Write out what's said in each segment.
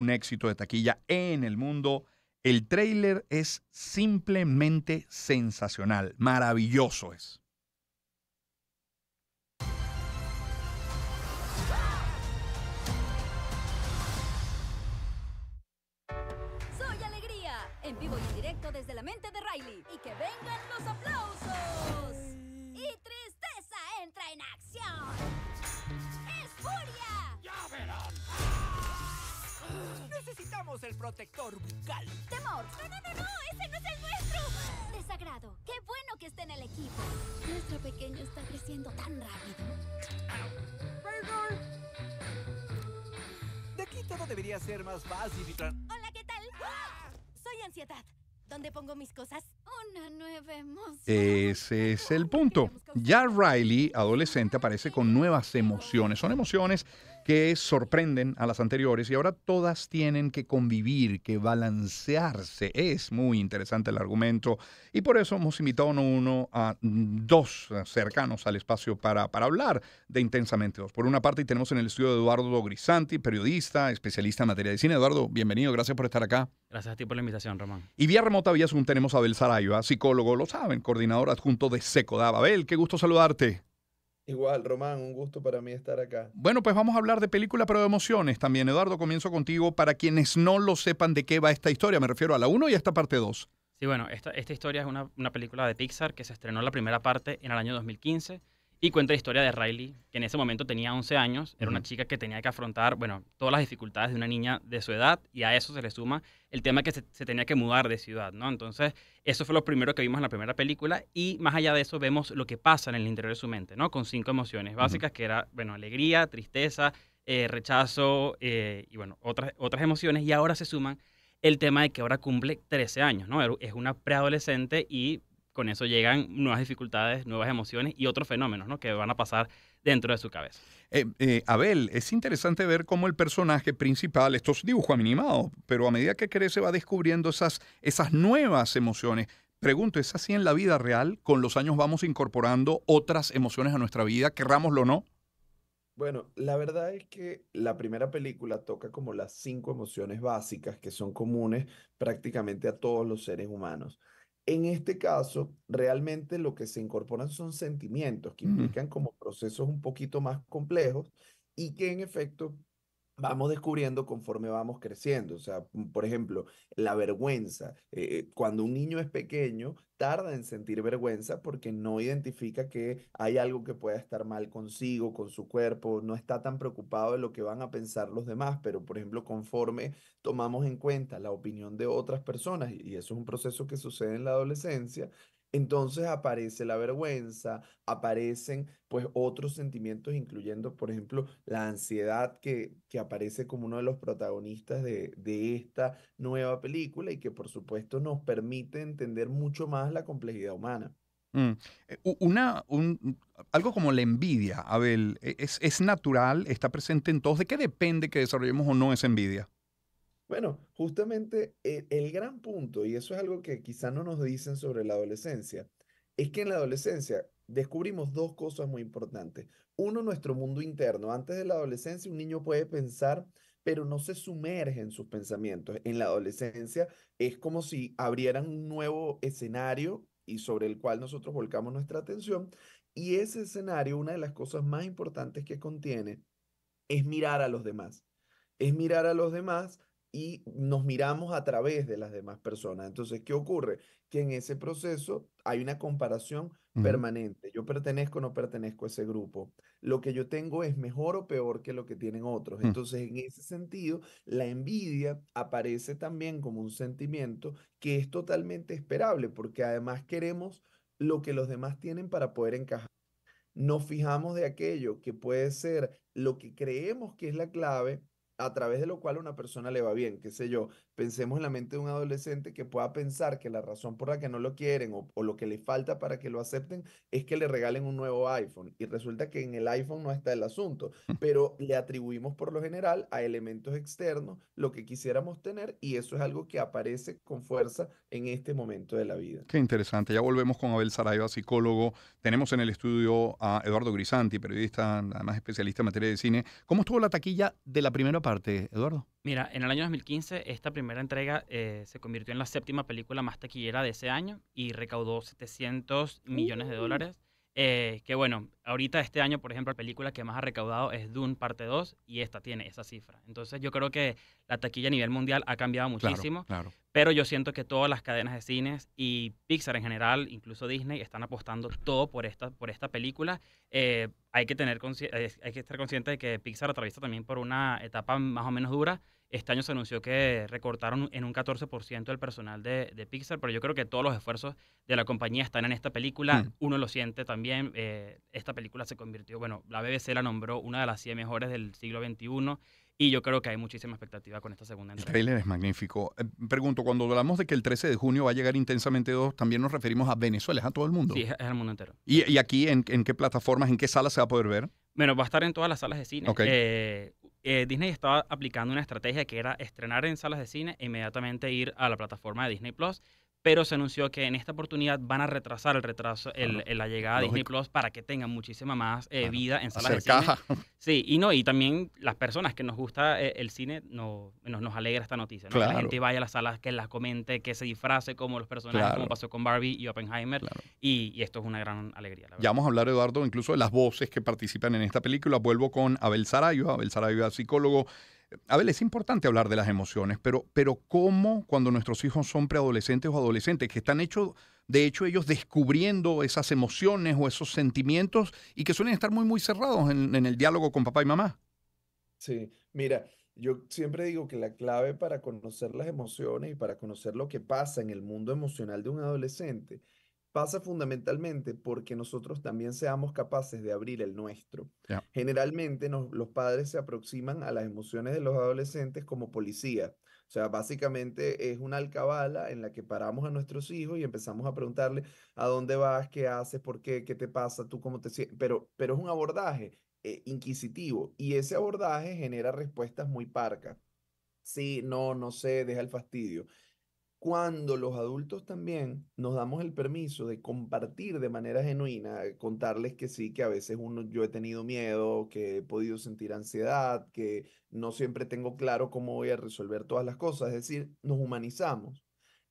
un éxito de taquilla en el mundo. El tráiler es simplemente sensacional, maravilloso es. Soy alegría, en vivo y en directo desde la mente de Riley. Y que vengan los aplausos. Necesitamos el protector bucal. ¡Temor! ¡No, no, no, no! ¡Ese no es el nuestro! Desagrado. ¡Qué bueno que esté en el equipo! Nuestro pequeño está creciendo tan rápido. De aquí todo debería ser más fácil y Hola, ¿qué tal? Ah. ¡Oh! Soy Ansiedad. ¿Dónde pongo mis cosas? Una nueva emoción. Ese es el punto. Ya Riley, adolescente, aparece con nuevas emociones. Son emociones que sorprenden a las anteriores y ahora todas tienen que convivir, que balancearse. Es muy interesante el argumento y por eso hemos invitado a uno a dos cercanos al espacio para, para hablar de Intensamente dos. Por una parte tenemos en el estudio Eduardo Grisanti, periodista, especialista en materia de cine. Eduardo, bienvenido, gracias por estar acá. Gracias a ti por la invitación, Román. Y vía remota, vía Zoom, tenemos a Abel Saraiva, psicólogo, lo saben, coordinador adjunto de SECODAB. Abel, qué gusto saludarte. Igual, Román, un gusto para mí estar acá. Bueno, pues vamos a hablar de película, pero de emociones también. Eduardo, comienzo contigo. Para quienes no lo sepan de qué va esta historia, me refiero a la 1 y a esta parte 2. Sí, bueno, esta, esta historia es una, una, película de Pixar que se estrenó la primera parte en el año 2015 y cuenta la historia de Riley, que en ese momento tenía 11 años, era una chica que tenía que afrontar, bueno, todas las dificultades de una niña de su edad, y a eso se le suma el tema que se, tenía que mudar de ciudad, ¿no? Entonces, eso fue lo primero que vimos en la primera película, y más allá de eso vemos lo que pasa en el interior de su mente, ¿no? Con cinco emociones básicas, que era, bueno, alegría, tristeza, eh, rechazo, eh, y bueno, otras, otras emociones, y ahora se suman el tema de que ahora cumple 13 años, ¿no? Es una preadolescente y con eso llegan nuevas dificultades, nuevas emociones y otros fenómenos que van a pasar dentro de su cabeza. Eh, eh, Abel, es interesante ver cómo el personaje principal, esto es dibujo animado, pero a medida que crece va descubriendo esas, esas nuevas emociones. Pregunto, ¿es así en la vida real? ¿Con los años vamos incorporando otras emociones a nuestra vida, querrámoslo o no? Bueno, la verdad es que la primera película toca como las cinco emociones básicas que son comunes prácticamente a todos los seres humanos. En este caso, realmente lo que se incorporan son sentimientos que implican como procesos un poquito más complejos y que en efecto vamos descubriendo conforme vamos creciendo. O sea, mm, por ejemplo, la vergüenza. Eh, eh, cuando un niño es pequeño, tarda en sentir vergüenza porque no identifica que hay algo que pueda estar mal consigo, con su cuerpo, no está tan preocupado de lo que van a pensar los demás, pero por ejemplo, conforme tomamos en cuenta la opinión de otras personas, y eso es un proceso que sucede en la adolescencia, entonces aparece la vergüenza, aparecen pues otros sentimientos, incluyendo por ejemplo la ansiedad que, que aparece como uno de los protagonistas de, esta nueva película y que por supuesto nos permite entender mucho más la complejidad humana. Mm, eh, una, algo como la envidia, Abel, ¿es, ¿es natural? ¿Está presente en todos? ¿De qué depende que desarrollemos o no esa envidia? Bueno, justamente eh, el, gran punto, y eso es algo que quizá no nos dicen sobre la adolescencia, es que en la adolescencia descubrimos dos cosas muy importantes. Uno, nuestro mundo interno. Antes de la adolescencia, un niño puede pensar, pero no se sumerge en sus pensamientos. En la adolescencia es como si abrieran un nuevo escenario y sobre el cual nosotros volcamos nuestra atención. Y ese escenario, una de las cosas más importantes que contiene, es mirar a los demás. Es mirar a los demás y nos miramos a través de las demás personas. Entonces, ¿qué ocurre? Que en ese proceso hay una comparación permanente. Yo pertenezco o no pertenezco a ese grupo. Lo que yo tengo es mejor o peor que lo que tienen otros. Mm. Entonces, en ese sentido, la envidia aparece también como un sentimiento que es totalmente esperable, porque además queremos lo que los demás tienen para poder encajar. Nos fijamos de aquello que puede ser lo que creemos que es la clave a través de lo cual a una persona le va bien, qué sé yo. Pensemos en la mente de un adolescente que pueda pensar que la razón por la que no lo quieren o, lo que le falta para que lo acepten es que le regalen un nuevo iPhone. Y resulta que en el iPhone no está el asunto, mm. pero le atribuimos por lo general a elementos externos lo que quisiéramos tener y eso es algo que aparece con fuerza en este momento de la vida. Qué interesante. Ya volvemos con Abel Saraiva, psicólogo. Tenemos en el estudio a Eduardo Grisanti, periodista, además especialista en materia de cine. ¿Cómo estuvo la taquilla de la primera Eduardo? Mira, en el año 2015 esta primera entrega eh, se convirtió en la séptima película más taquillera de ese año y recaudó 700 millones de mm. dólares eh, que bueno, ahorita este año, por ejemplo, la película que más ha recaudado es Dune Parte 2 y esta tiene esa cifra. Entonces yo creo que la taquilla a nivel mundial ha cambiado muchísimo, pero yo siento que todas las cadenas de cines y Pixar en general, incluso Disney, están apostando todo por esta, por esta película. Eh, hay, que tener eh, hay que estar consciente de que Pixar atraviesa también por una etapa más o menos dura este año se anunció que recortaron en un 14% el personal de, Pixar, pero yo creo que todos los esfuerzos de la compañía están en esta película. Hmm. Uno lo siente también. Eh, esta película se convirtió, bueno, la BBC la nombró una de las 100 mejores del siglo XXI. Y yo creo que hay muchísima expectativa con esta segunda entrega. El trailer es magnífico. Eh, pregunto, cuando hablamos de que el 13 de junio va a llegar Intensamente 2, también nos referimos a Venezuela, es a todo el mundo. Sí, es al mundo entero. ¿Y, aquí en, qué plataformas, en qué salas se va a poder ver? Bueno, va a estar en todas las salas de cine. Okay. Eh, eh, Disney estaba aplicando una estrategia que era estrenar en salas de cine e inmediatamente ir a la plataforma de Disney Plus pero se anunció que en esta oportunidad van a retrasar el retraso, el, la llegada de Disney Plus para que tengan muchísima más eh, vida en salas de caja. Cine. Sí, y no, y también las personas que nos gusta eh, el cine nos alegra esta noticia, la gente vaya a las salas, que las comente, que se disfrace como los personajes, como pasó con Barbie y Oppenheimer, y, esto es una gran alegría. Ya vamos a hablar, Eduardo, incluso de las voces que participan en esta película. Vuelvo con Abel Sarayo, Abel Sarayo es psicólogo, Abel, es importante hablar de las emociones, pero, ¿cómo cuando nuestros hijos son preadolescentes o adolescentes, que están hecho, de hecho, ellos descubriendo esas emociones o esos sentimientos y que suelen estar muy, muy cerrados en el diálogo con papá y mamá? Sí, mira, yo siempre digo que la clave para conocer las emociones y para conocer lo que pasa en el mundo emocional de un adolescente pasa fundamentalmente porque nosotros también seamos capaces de abrir el nuestro. Generalmente los padres se aproximan a las emociones de los adolescentes como policía. O sea, básicamente es una alcabala en la que paramos a nuestros hijos y empezamos a preguntarle a dónde vas, qué haces, por qué, qué te pasa, tú cómo te sientes. Pero, pero es un abordaje eh, inquisitivo y ese abordaje genera respuestas muy parcas. Sí, no, no sé, deja el fastidio cuando los adultos también nos damos el permiso de compartir de manera genuina, eh, contarles que sí, que a veces uno, yo he tenido miedo, que he podido sentir ansiedad, que no siempre tengo claro cómo voy a resolver todas las cosas, es decir, nos humanizamos.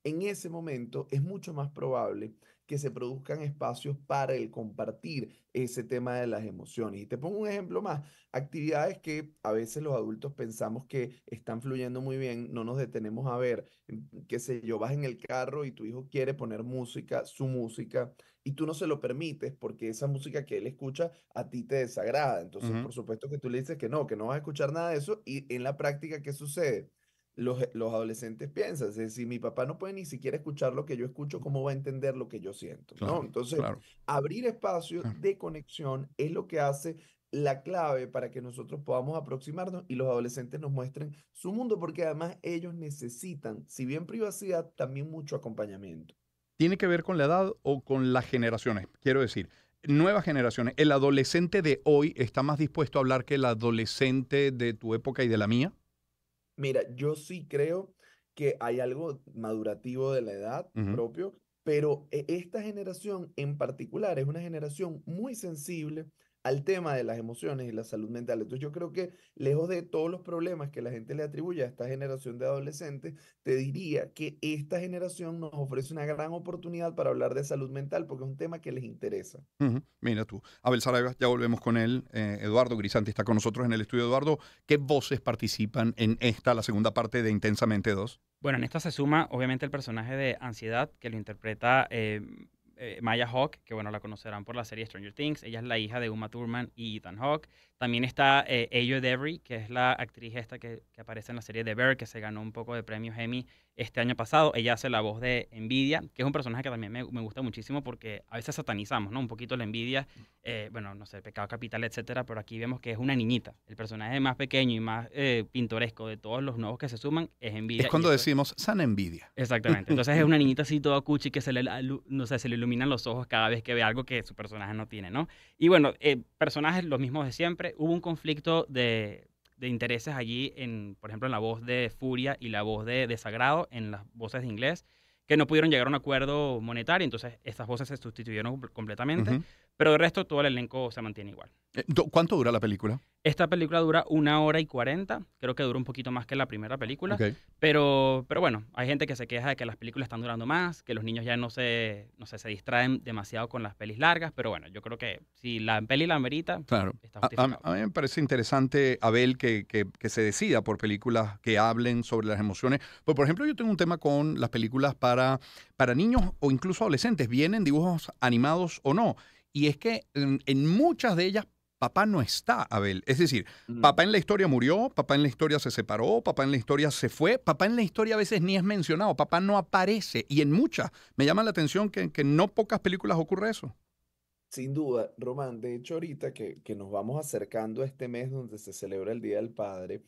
En ese momento es mucho más probable que se produzcan espacios para el compartir ese tema de las emociones. Y te pongo un ejemplo más, actividades que a veces los adultos pensamos que están fluyendo muy bien, no nos detenemos a ver, mm, qué sé yo, vas en el carro y tu hijo quiere poner música, su música, y tú no se lo permites porque esa música que él escucha a ti te desagrada. Entonces, por supuesto que tú le dices que no, que no vas a escuchar nada de eso y en la práctica, ¿qué sucede? Eh, los, adolescentes piensan. Es si mi papá no puede ni siquiera escuchar lo que yo escucho, ¿cómo va a entender lo que yo siento? ¿no? Entonces, abrir espacio de conexión es lo que hace la clave para que nosotros podamos aproximarnos y los adolescentes nos muestren su mundo, porque además ellos necesitan, si bien privacidad, también mucho acompañamiento. ¿Tiene que ver con la edad o con las generaciones? Quiero decir, nuevas generaciones. ¿El adolescente de hoy está más dispuesto a hablar que el adolescente de tu época y de la mía? Mira, yo sí creo que hay algo madurativo de la edad propio, pero e, esta generación en particular es una generación muy sensible al tema de las emociones y la salud mental. Entonces yo creo que lejos de todos los problemas que la gente le atribuye a esta generación de adolescentes, te diría que esta generación nos ofrece una gran oportunidad para hablar de salud mental porque es un tema que les interesa. Mira tú, Abel Sarabia, ya volvemos con él. Eh, Eduardo Grisanti está con nosotros en el estudio. Eduardo, ¿qué voces participan en esta, la segunda parte de Intensamente 2? Bueno, en esta se suma obviamente el personaje de Ansiedad que lo interpreta... Eh, eh, Maya Hawke, que bueno, la conocerán por la serie Stranger Things. Ella es la hija de Uma Thurman y Ethan Hawke. También está eh, Devery, que es la actriz esta que, aparece en la serie The Bear, que se ganó un poco de premios Emmy este año pasado. Ella hace la voz de Envidia, que es un personaje que también me, gusta muchísimo porque a veces satanizamos, ¿no? Un poquito la envidia, eh, bueno, no sé, pecado capital, etcétera, pero aquí vemos que es una niñita. El personaje más pequeño y más eh, pintoresco de todos los nuevos que se suman es Envidia. Es cuando decimos sana envidia. Exactamente. Entonces es una niñita así toda cuchi que se le, no sé, se le iluminan los ojos cada vez que ve algo que su personaje no tiene, ¿no? Y bueno, eh, personajes los mismos de siempre hubo un conflicto de, intereses allí, en, por ejemplo, en la voz de Furia y la voz de Desagrado, en las voces de inglés, que no pudieron llegar a un acuerdo monetario, entonces estas voces se sustituyeron completamente. Pero el resto, todo el elenco se mantiene igual. Eh, ¿Cuánto dura la película? Esta película dura una hora y cuarenta. Creo que dura un poquito más que la primera película. Pero, pero bueno, hay gente que se queja de que las películas están durando más, que los niños ya no se, no se distraen demasiado con las pelis largas. Pero bueno, yo creo que si la peli la amerita, claro. está A, mí me parece interesante, Abel, que, que, se decida por películas que hablen sobre las emociones. Pues, por ejemplo, yo tengo un tema con las películas para, para niños o incluso adolescentes. Vienen dibujos animados o no y es que en, muchas de ellas papá no está, Abel. Es decir, mm. papá en la historia murió, papá en la historia se separó, papá en la historia se fue, papá en la historia a veces ni es mencionado, papá no aparece. Y en muchas, me llama la atención que, en no pocas películas ocurre eso. Sin duda, Román, de hecho ahorita que, que nos vamos acercando a este mes donde se celebra el Día del Padre,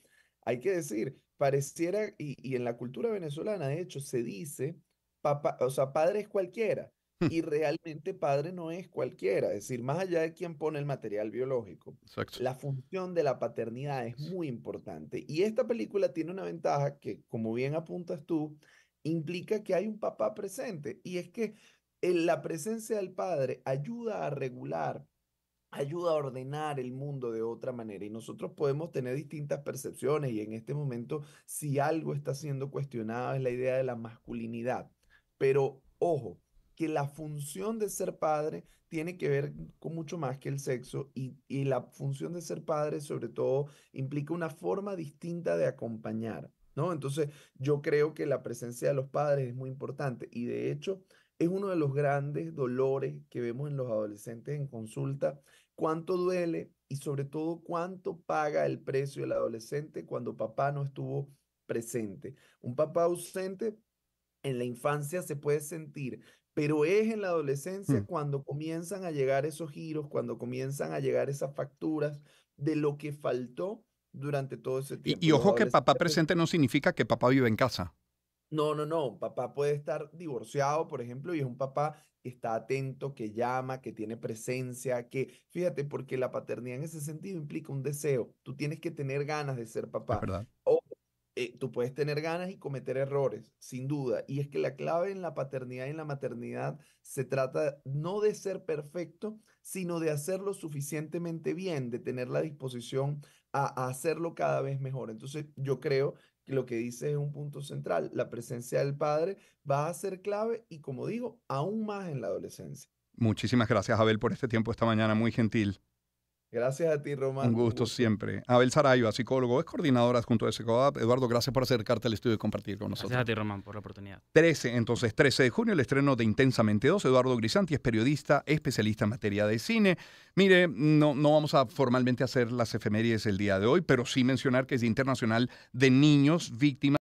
hay que decir, pareciera, y, en la cultura venezolana de hecho se dice, papá, o sea, padre es cualquiera, Y realmente padre no es cualquiera, es decir, más allá de quien pone el material biológico, la función de la paternidad es muy importante. Y esta película tiene una ventaja que, como bien apuntas tú, implica que hay un papá presente. Y es que en eh, la presencia del padre ayuda a regular, ayuda a ordenar el mundo de otra manera. Y nosotros podemos tener distintas percepciones y en este momento, si algo está siendo cuestionado, es la idea de la masculinidad. Pero, ojo, que la función de ser padre tiene que ver con mucho más que el sexo y, la función de ser padre sobre todo implica una forma distinta de acompañar, ¿no? Entonces yo creo que la presencia de los padres es muy importante y de hecho es uno de los grandes dolores que vemos en los adolescentes en consulta, cuánto duele y sobre todo cuánto paga el precio el adolescente cuando papá no estuvo presente. Un papá ausente en la infancia se puede sentir pero es en la adolescencia mm. cuando comienzan a llegar esos giros, cuando comienzan a llegar esas facturas de lo que faltó durante todo ese tiempo. Y, ojo que papá presente no significa que papá vive en casa. No, no, no. Papá puede estar divorciado, por ejemplo, y es un papá que está atento, que llama, que tiene presencia, que, fíjate, porque la paternidad en ese sentido implica un deseo. Tú tienes que tener ganas de ser papá. Eh, tú puedes tener ganas y cometer errores, sin duda. Y es que la clave en la paternidad y en la maternidad se trata no de ser perfecto, sino de hacerlo suficientemente bien, de tener la disposición a, a hacerlo cada vez mejor. Entonces yo creo que lo que dice es un punto central. La presencia del padre va a ser clave y, como digo, aún más en la adolescencia. Muchísimas gracias, Abel, por este tiempo esta mañana. Muy gentil. Gracias a ti, Román. Un gusto, siempre. Abel Sarayo, psicólogo, es coordinadora adjunto de SECOAP. Eduardo, gracias por acercarte al estudio y compartir con nosotros. Gracias a ti, Román, por la oportunidad. 13, entonces, 13 de junio, el estreno de Intensamente 2. Eduardo Grisanti es periodista, especialista en materia de cine. Mire, no, no vamos a formalmente hacer las efemérides el día de hoy, pero sí mencionar que es Internacional de Niños Víctimas.